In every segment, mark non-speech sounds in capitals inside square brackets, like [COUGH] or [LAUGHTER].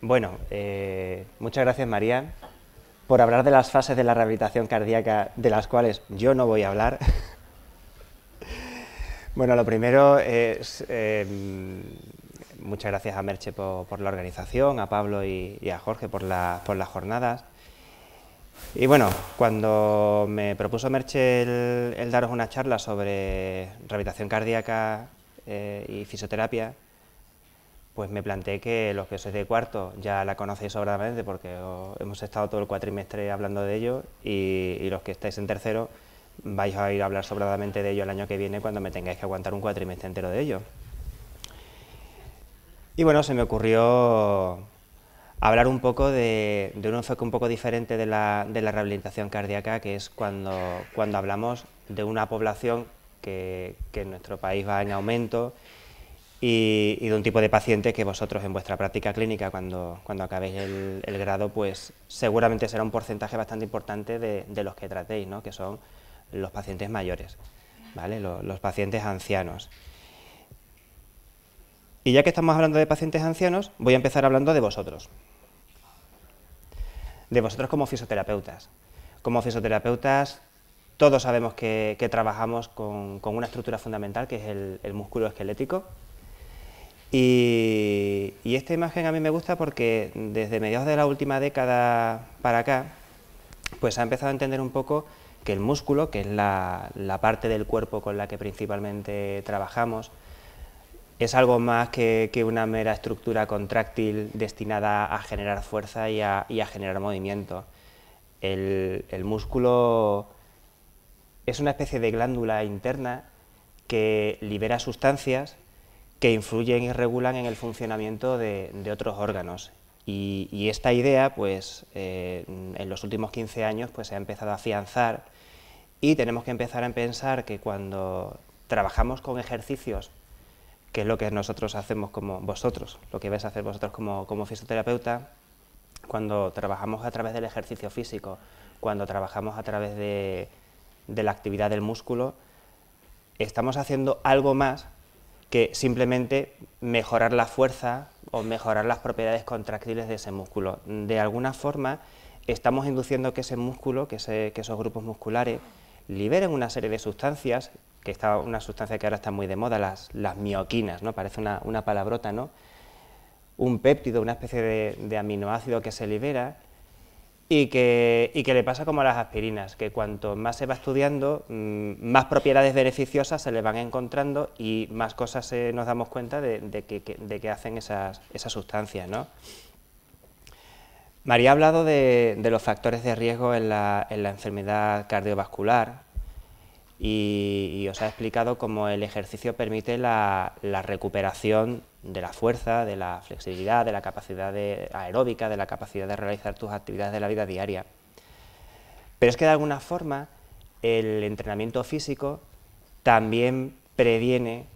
Bueno, eh, muchas gracias María por hablar de las fases de la rehabilitación cardíaca de las cuales yo no voy a hablar. [LAUGHS] bueno, lo primero es em, muchas gracias a Merche por, la organización, a Pablo y, a Jorge por, las jornadas. Y bueno, cuando me propuso Merche el, daros una charla sobre rehabilitación cardíaca eh, y fisioterapia, pues me planteé que los que sois de cuarto ya la conocéis sobradamente porque hemos estado todo el cuatrimestre hablando de ello y, los que estáis en tercero vais a ir a hablar sobradamente de ello el año que viene cuando me tengáis que aguantar un cuatrimestre entero de ello. Y bueno, se me ocurrió hablar un poco de, un enfoque un poco diferente de la, rehabilitación cardíaca, que es cuando, cuando hablamos de una población que, que en nuestro país va en aumento y, de un tipo de paciente que vosotros en vuestra práctica clínica, cuando, cuando acabéis el, grado, pues seguramente será un porcentaje bastante importante de, los que tratéis, ¿no? que son los pacientes mayores, ¿vale? los, pacientes ancianos. Y ya que estamos hablando de pacientes ancianos, voy a empezar hablando de vosotros. De vosotros como fisioterapeutas. Como fisioterapeutas, todos sabemos que, trabajamos con, una estructura fundamental, que es el músculo esquelético, y, esta imagen a mí me gusta porque desde mediados de la última década para acá, pues ha empezado a entender un poco que el músculo, que es la, parte del cuerpo con la que principalmente trabajamos, es algo más que, una mera estructura contráctil destinada a generar fuerza y a, generar movimiento. el, músculo es una especie de glándula interna que libera sustancias que influyen y regulan en el funcionamiento de, otros órganos. Y, esta idea, pues, eh, en los últimos 15 años, pues, se ha empezado a afianzar y tenemos que empezar a pensar que cuando trabajamos con ejercicios, que es lo que nosotros hacemos como vosotros, lo que vais a hacer vosotros como, fisioterapeuta, cuando trabajamos a través del ejercicio físico, cuando trabajamos a través de la actividad del músculo, estamos haciendo algo más que simplemente mejorar la fuerza o mejorar las propiedades contractiles de ese músculo. De alguna forma, estamos induciendo que ese músculo, que, esos grupos musculares, liberen una serie de sustancias, que está una sustancia que ahora está muy de moda, las, mioquinas, ¿no? Parece una, palabrota, ¿no? Un péptido, una especie de aminoácido que se libera y que, le pasa como a las aspirinas, que cuanto más se va estudiando, mm, más propiedades beneficiosas se le van encontrando y más cosas nos damos cuenta de, de, que, de que, hacen esas, esas sustancias. ¿no? María ha hablado de, de, los factores de riesgo en la, en la enfermedad cardiovascular, y, os ha explicado cómo el ejercicio permite la, recuperación de la fuerza, de la flexibilidad, de la capacidad aeróbica, de la capacidad de realizar tus actividades de la vida diaria. Pero es que de alguna forma el entrenamiento físico también previene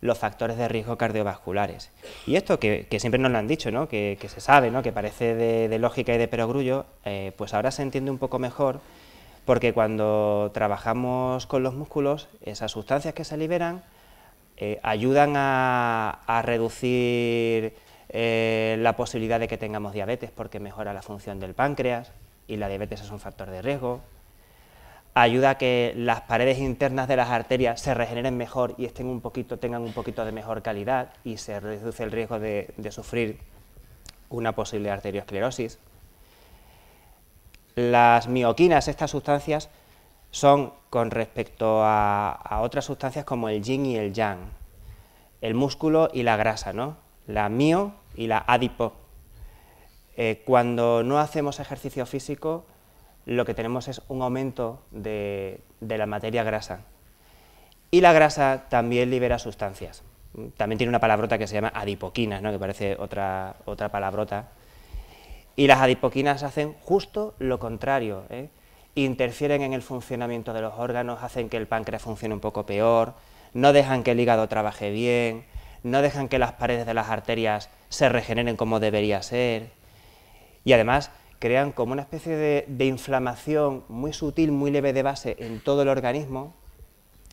los factores de riesgo cardiovasculares. Y esto que, siempre nos lo han dicho, ¿no? que, se sabe, ¿no? que parece de, lógica y de perogrullo, eh, pues ahora se entiende un poco mejor porque cuando trabajamos con los músculos, esas sustancias que se liberan eh, ayudan a, reducir eh, la posibilidad de que tengamos diabetes, porque mejora la función del páncreas y la diabetes es un factor de riesgo. Ayuda a que las paredes internas de las arterias se regeneren mejor y estén un poquito, tengan un poquito de mejor calidad y se reduce el riesgo de sufrir una posible arteriosclerosis. Las mioquinas, estas sustancias, son con respecto a, otras sustancias como el yin y el yang, el músculo y la grasa, ¿no? la mio y la adipo. Eh, cuando no hacemos ejercicio físico, lo que tenemos es un aumento de, la materia grasa. Y la grasa también libera sustancias. También tiene una palabrota que se llama adipoquinas, ¿no? que parece otra, otra palabrota y las adipoquinas hacen justo lo contrario. ¿eh? Interfieren en el funcionamiento de los órganos, hacen que el páncreas funcione un poco peor, no dejan que el hígado trabaje bien, no dejan que las paredes de las arterias se regeneren como debería ser. Y además crean como una especie de, de inflamación muy sutil, muy leve de base en todo el organismo.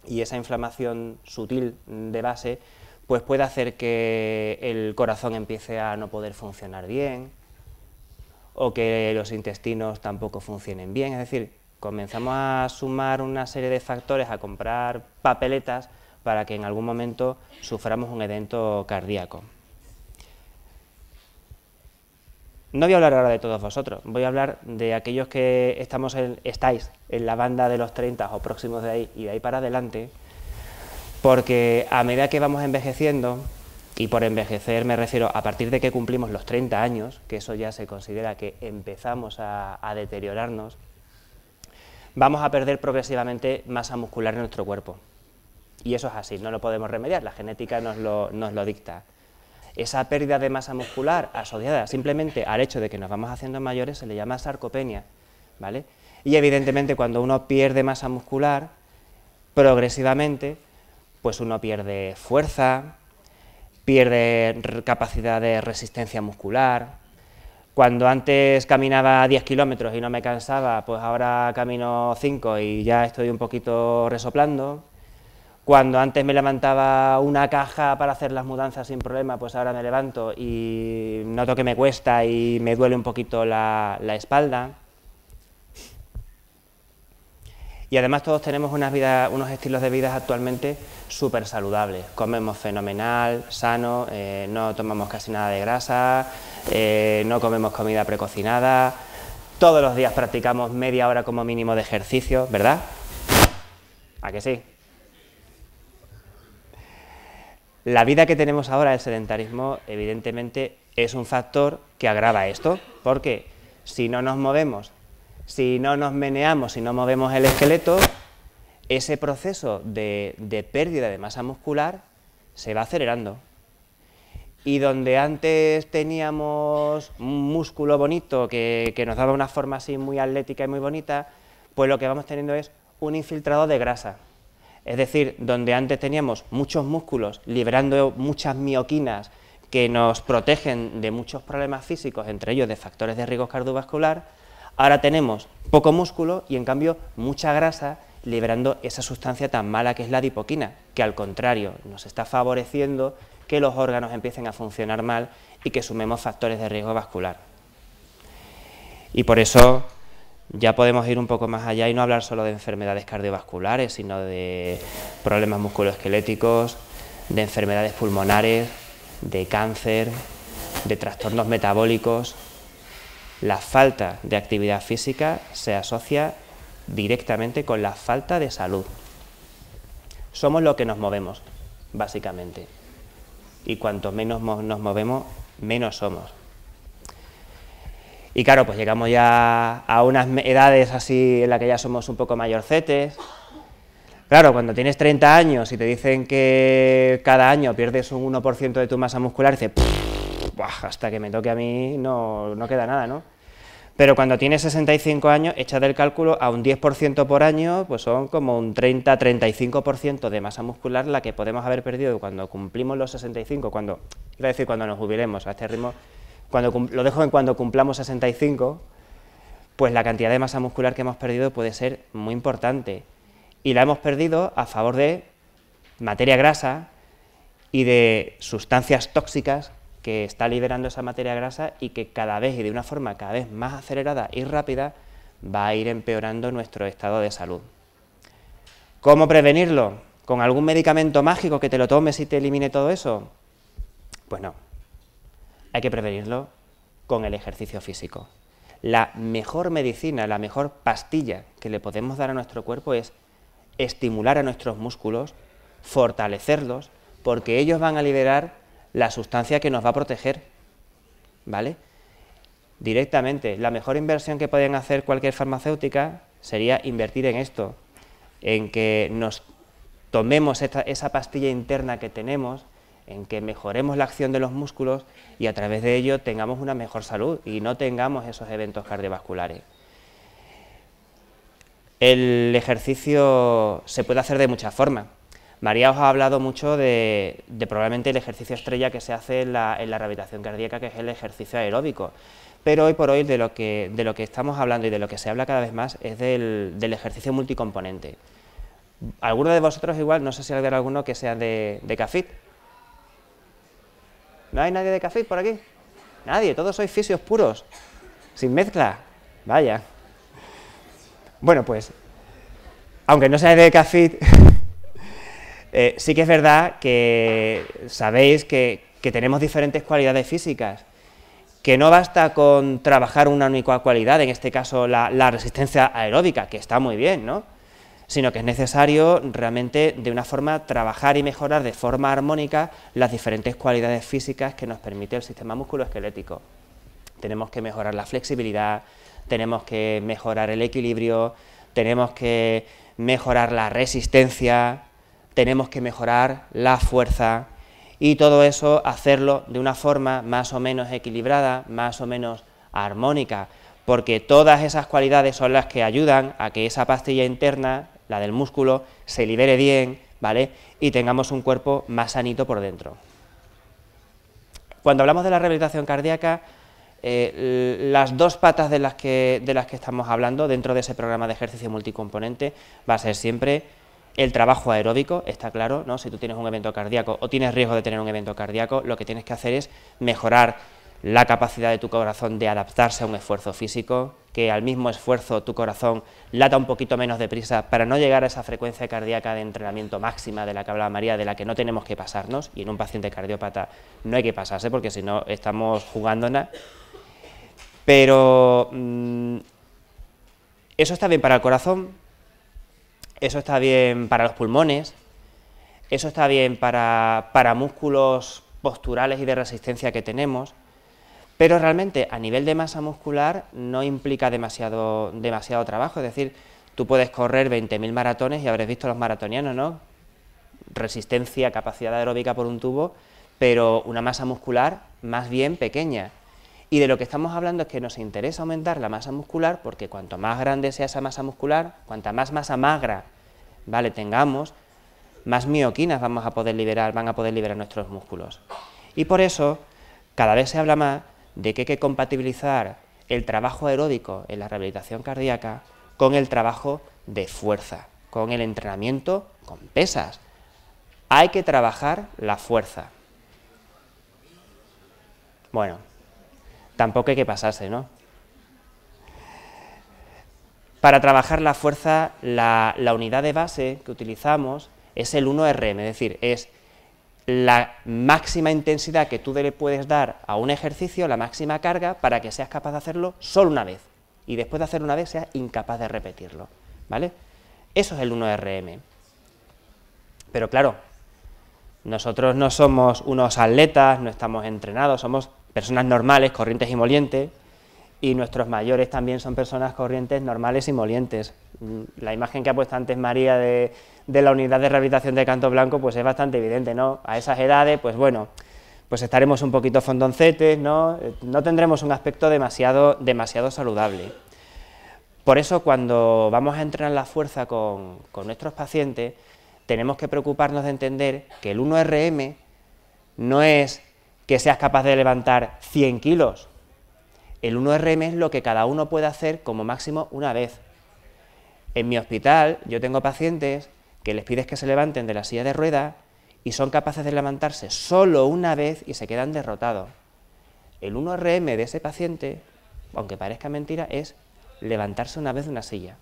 Y esa inflamación sutil de base pues puede hacer que el corazón empiece a no poder funcionar bien, o que los intestinos tampoco funcionen bien. Es decir, comenzamos a sumar una serie de factores, a comprar papeletas para que en algún momento suframos un evento cardíaco. No voy a hablar ahora de todos vosotros, voy a hablar de aquellos que estamos estáis en la banda de los 30 o próximos de ahí y de ahí para adelante, porque a medida que vamos envejeciendo, y por envejecer me refiero a partir de que cumplimos los 30 años, que eso ya se considera que empezamos a, deteriorarnos, vamos a perder progresivamente masa muscular en nuestro cuerpo. Y eso es así, no lo podemos remediar, la genética nos lo, nos lo dicta. Esa pérdida de masa muscular asociada simplemente al hecho de que nos vamos haciendo mayores se le llama sarcopenia, ¿vale? Y evidentemente cuando uno pierde masa muscular, progresivamente, pues uno pierde fuerza, pierde capacidad de resistencia muscular. Cuando antes caminaba 10 kilómetros y no me cansaba, pues ahora camino 5 y ya estoy un poquito resoplando. Cuando antes me levantaba una caja para hacer las mudanzas sin problema, pues ahora me levanto y noto que me cuesta y me duele un poquito la, espalda. Y además todos tenemos unos estilos de vida actualmente súper saludables. Comemos fenomenal, sano, eh, no tomamos casi nada de grasa, eh, no comemos comida precocinada. Todos los días practicamos media hora como mínimo de ejercicio, ¿verdad? ¿A que sí? La vida que tenemos ahora, el sedentarismo, evidentemente es un factor que agrava esto, porque si no nos movemos si no nos meneamos, si no movemos el esqueleto, ese proceso de, pérdida de masa muscular se va acelerando. Y donde antes teníamos un músculo bonito que, que, nos daba una forma así muy atlética y muy bonita, pues lo que vamos teniendo es un infiltrado de grasa. Es decir, donde antes teníamos muchos músculos liberando muchas mioquinas que nos protegen de muchos problemas físicos, entre ellos de factores de riesgo cardiovascular, Ahora tenemos poco músculo y en cambio mucha grasa liberando esa sustancia tan mala que es la dipoquina, que al contrario nos está favoreciendo que los órganos empiecen a funcionar mal y que sumemos factores de riesgo vascular. Y por eso ya podemos ir un poco más allá y no hablar solo de enfermedades cardiovasculares, sino de problemas musculoesqueléticos, de enfermedades pulmonares, de cáncer, de trastornos metabólicos, la falta de actividad física se asocia directamente con la falta de salud. Somos lo que nos movemos, básicamente. Y cuanto menos nos movemos, menos somos. Y claro, pues llegamos ya a unas edades así en las que ya somos un poco mayorcetes. Claro, cuando tienes 30 años y te dicen que cada año pierdes un 1% de tu masa muscular, dices, hasta que me toque a mí no, queda nada, ¿no? Pero cuando tienes 65 años, hecha del cálculo a un 10% por año, pues son como un 30-35% de masa muscular la que podemos haber perdido cuando cumplimos los 65, cuando, quiero decir cuando nos jubilemos a este ritmo, cuando lo dejo en cuando cumplamos 65, pues la cantidad de masa muscular que hemos perdido puede ser muy importante. Y la hemos perdido a favor de materia grasa y de sustancias tóxicas que está liberando esa materia grasa y que cada vez y de una forma cada vez más acelerada y rápida va a ir empeorando nuestro estado de salud. ¿Cómo prevenirlo? ¿Con algún medicamento mágico que te lo tomes y te elimine todo eso? Pues no. Hay que prevenirlo con el ejercicio físico. La mejor medicina, la mejor pastilla que le podemos dar a nuestro cuerpo es estimular a nuestros músculos, fortalecerlos, porque ellos van a liberar la sustancia que nos va a proteger, ¿vale? Directamente, la mejor inversión que pueden hacer cualquier farmacéutica sería invertir en esto, en que nos tomemos esa pastilla interna que tenemos, en que mejoremos la acción de los músculos y a través de ello tengamos una mejor salud y no tengamos esos eventos cardiovasculares. El ejercicio se puede hacer de muchas formas. María os ha hablado mucho de, probablemente el ejercicio estrella que se hace en la, rehabilitación cardíaca, que es el ejercicio aeróbico. Pero hoy por hoy de lo, que, de lo que estamos hablando y de lo que se habla cada vez más es del, ejercicio multicomponente. Alguno de vosotros igual, no sé si hay alguno que sea de, de CAFIT. ¿No hay nadie de CAFIT por aquí? Nadie, todos sois fisios puros, sin mezcla. Vaya. Bueno, pues, aunque no sea de CAFIT, eh, sí que es verdad que sabéis que, tenemos diferentes cualidades físicas, que no basta con trabajar una única cualidad, en este caso la, la resistencia aeróbica, que está muy bien, ¿no? sino que es necesario realmente de una forma trabajar y mejorar de forma armónica las diferentes cualidades físicas que nos permite el sistema musculoesquelético. Tenemos que mejorar la flexibilidad, tenemos que mejorar el equilibrio, tenemos que mejorar la resistencia, tenemos que mejorar la fuerza y todo eso hacerlo de una forma más o menos equilibrada, más o menos armónica, porque todas esas cualidades son las que ayudan a que esa pastilla interna, la del músculo, se libere bien, ¿vale? Y tengamos un cuerpo más sanito por dentro. Cuando hablamos de la rehabilitación cardíaca, eh, las dos patas de las, que, de las que estamos hablando dentro de ese programa de ejercicio multicomponente va a ser siempre el trabajo aeróbico, está claro, ¿no? si tú tienes un evento cardíaco o tienes riesgo de tener un evento cardíaco, lo que tienes que hacer es mejorar la capacidad de tu corazón de adaptarse a un esfuerzo físico, que al mismo esfuerzo tu corazón lata un poquito menos deprisa para no llegar a esa frecuencia cardíaca de entrenamiento máxima de la que hablaba María, de la que no tenemos que pasarnos, y en un paciente cardiópata no hay que pasarse porque si no estamos jugándonos. Pero mm, eso está bien para el corazón, eso está bien para los pulmones, eso está bien para, músculos posturales y de resistencia que tenemos, pero realmente a nivel de masa muscular no implica demasiado, demasiado trabajo, es decir, tú puedes correr 20.000 maratones y habréis visto los maratonianos, ¿no? Resistencia, capacidad aeróbica por un tubo, pero una masa muscular más bien pequeña. Y de lo que estamos hablando es que nos interesa aumentar la masa muscular porque cuanto más grande sea esa masa muscular, cuanta más masa magra ¿vale? tengamos, más mioquinas vamos a poder liberar, van a poder liberar nuestros músculos. Y por eso cada vez se habla más de que hay que compatibilizar el trabajo aeróbico en la rehabilitación cardíaca con el trabajo de fuerza, con el entrenamiento con pesas. Hay que trabajar la fuerza. Bueno, tampoco hay que pasarse, ¿no? Para trabajar la fuerza, la, unidad de base que utilizamos es el 1RM, es decir, es la máxima intensidad que tú le puedes dar a un ejercicio, la máxima carga, para que seas capaz de hacerlo solo una vez. Y después de hacerlo una vez seas incapaz de repetirlo. ¿Vale? Eso es el 1RM. Pero claro, nosotros no somos unos atletas, no estamos entrenados, somos personas normales, corrientes y molientes, y nuestros mayores también son personas corrientes, normales y molientes. Mm, la imagen que ha puesto antes María de, de, la unidad de rehabilitación de Canto Blanco pues es bastante evidente, ¿no? A esas edades, pues bueno, pues estaremos un poquito fondoncetes, ¿no? Eh, no tendremos un aspecto demasiado, demasiado saludable. Por eso cuando vamos a entrenar la fuerza con, con nuestros pacientes, tenemos que preocuparnos de entender que el 1RM no es que seas capaz de levantar 100 kilos. El 1RM es lo que cada uno puede hacer como máximo una vez. En mi hospital yo tengo pacientes que les pides que se levanten de la silla de rueda. y son capaces de levantarse solo una vez y se quedan derrotados. El 1RM de ese paciente, aunque parezca mentira, es levantarse una vez de una silla.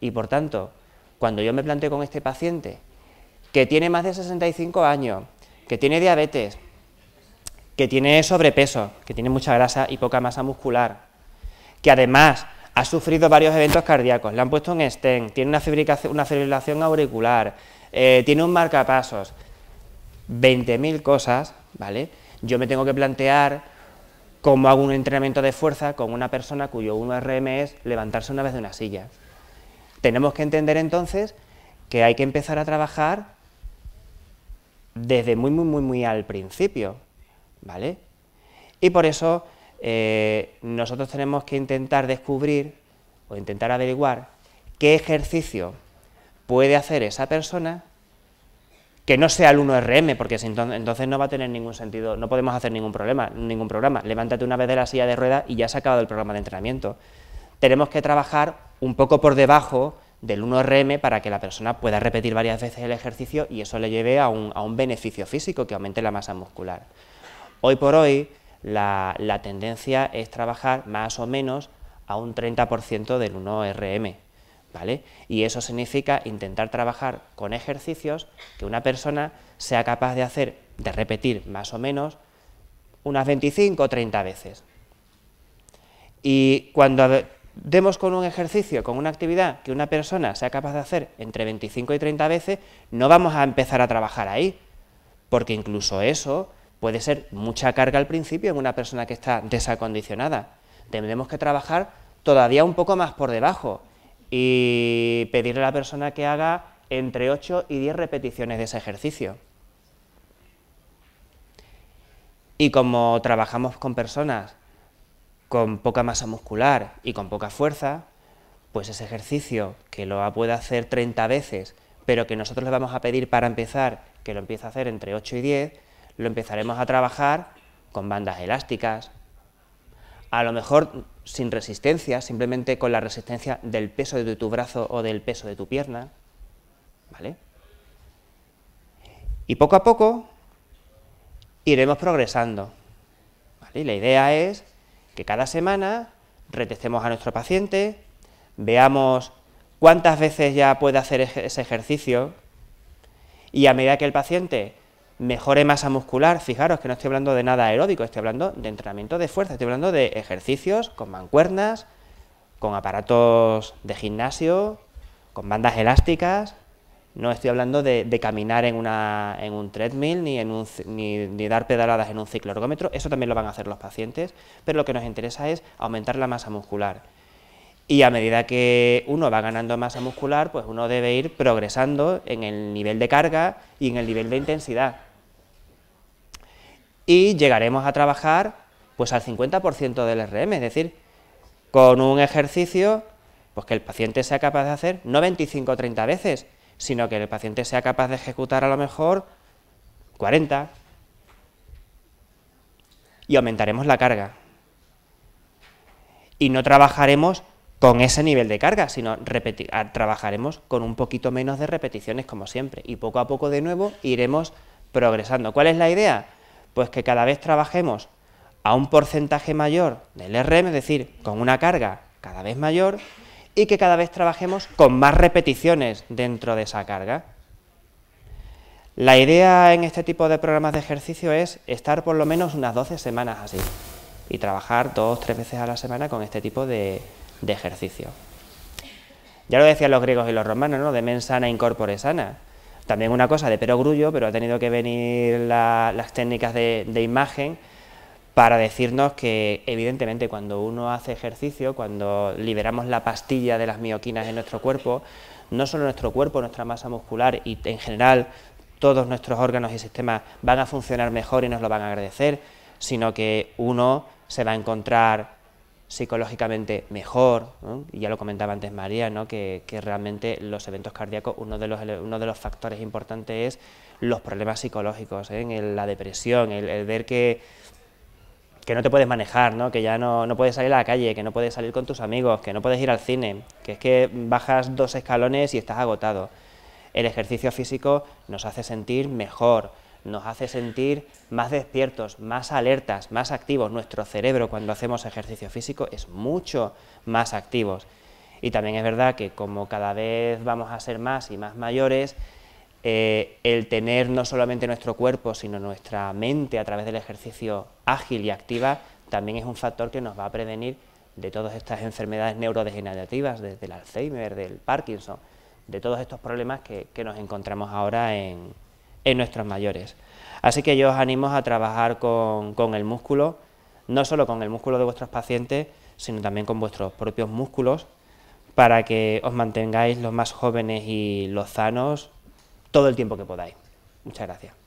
Y por tanto, cuando yo me planteo con este paciente, que tiene más de 65 años, que tiene diabetes, que tiene sobrepeso, que tiene mucha grasa y poca masa muscular, que además ha sufrido varios eventos cardíacos, le han puesto un stent, tiene una fibrilación, auricular, eh, tiene un marcapasos, 20.000 cosas, ¿vale? Yo me tengo que plantear cómo hago un entrenamiento de fuerza con una persona cuyo 1RM es levantarse una vez de una silla. Tenemos que entender entonces que hay que empezar a trabajar desde muy, muy, muy, muy al principio, ¿vale? Y por eso eh, nosotros tenemos que intentar descubrir o intentar averiguar qué ejercicio puede hacer esa persona que no sea el 1RM, porque entonces no va a tener ningún sentido, no podemos hacer ningún problema, ningún programa. Levántate una vez de la silla de ruedas y ya se ha acabado el programa de entrenamiento. Tenemos que trabajar un poco por debajo del 1RM para que la persona pueda repetir varias veces el ejercicio y eso le lleve a un, beneficio físico que aumente la masa muscular. Hoy por hoy la, la tendencia es trabajar más o menos a un 30% del 1RM, ¿vale? Y eso significa intentar trabajar con ejercicios que una persona sea capaz de hacer, de repetir más o menos unas 25 o 30 veces. Y cuando demos con un ejercicio, con una actividad que una persona sea capaz de hacer entre 25 y 30 veces, no vamos a empezar a trabajar ahí, porque incluso eso puede ser mucha carga al principio en una persona que está desacondicionada. Tendremos que trabajar todavía un poco más por debajo y pedirle a la persona que haga entre 8 y 10 repeticiones de ese ejercicio. Y como trabajamos con personas con poca masa muscular y con poca fuerza, pues ese ejercicio que lo puede hacer 30 veces, pero que nosotros le vamos a pedir para empezar que lo empiece a hacer entre 8 y 10, lo empezaremos a trabajar con bandas elásticas, a lo mejor sin resistencia, simplemente con la resistencia del peso de tu brazo o del peso de tu pierna, ¿vale? Y poco a poco iremos progresando, la idea es que cada semana retecemos a nuestro paciente, veamos cuántas veces ya puede hacer ese ejercicio y a medida que el paciente mejore masa muscular, fijaros que no estoy hablando de nada aeróbico, estoy hablando de entrenamiento de fuerza, estoy hablando de ejercicios con mancuernas, con aparatos de gimnasio, con bandas elásticas, no estoy hablando de, caminar en, un treadmill ni, en ni, dar pedaladas en un cicloergómetro, eso también lo van a hacer los pacientes, pero lo que nos interesa es aumentar la masa muscular. Y a medida que uno va ganando masa muscular, pues uno debe ir progresando en el nivel de carga y en el nivel de intensidad. Y llegaremos a trabajar pues al 50% del RM, es decir, con un ejercicio pues que el paciente sea capaz de hacer no 25 o 30 veces, sino que el paciente sea capaz de ejecutar a lo mejor 40. Y aumentaremos la carga. Y no trabajaremos con ese nivel de carga, sino trabajaremos con un poquito menos de repeticiones como siempre. Y poco a poco de nuevo iremos progresando. ¿Cuál es la idea? Pues que cada vez trabajemos a un porcentaje mayor del RM, es decir, con una carga cada vez mayor, y que cada vez trabajemos con más repeticiones dentro de esa carga. La idea en este tipo de programas de ejercicio es estar por lo menos unas 12 semanas así y trabajar dos tres veces a la semana con este tipo de, ejercicio. Ya lo decían los griegos y los romanos, ¿no? De mens sana incorpore sana. También una cosa de perogrullo, pero ha tenido que venir las técnicas de imagen para decirnos que evidentemente cuando uno hace ejercicio, cuando liberamos la pastilla de las mioquinas en nuestro cuerpo, no solo nuestro cuerpo, nuestra masa muscular y en general todos nuestros órganos y sistemas van a funcionar mejor y nos lo van a agradecer, sino que uno se va a encontrar psicológicamente mejor, y ya lo comentaba antes María, ¿no? que, realmente los eventos cardíacos, uno de los, uno de los factores importantes es los problemas psicológicos, ¿eh? la depresión, el ver que que no te puedes manejar, que ya no, no, puedes salir a la calle, que no puedes salir con tus amigos, que no puedes ir al cine, que es que bajas dos escalones y estás agotado. El ejercicio físico nos hace sentir mejor, nos hace sentir más despiertos, más alertas, más activos. Nuestro cerebro cuando hacemos ejercicio físico es mucho más activo. Y también es verdad que como cada vez vamos a ser más y más mayores, eh, el tener no solamente nuestro cuerpo, sino nuestra mente a través del ejercicio ágil y activa, también es un factor que nos va a prevenir de todas estas enfermedades neurodegenerativas, desde el Alzheimer, del Parkinson, de todos estos problemas que, nos encontramos ahora en, nuestros mayores. Así que yo os animo a trabajar con, con el músculo, no solo con el músculo de vuestros pacientes, sino también con vuestros propios músculos, para que os mantengáis los más jóvenes y los sanos todo el tiempo que podáis. Muchas gracias.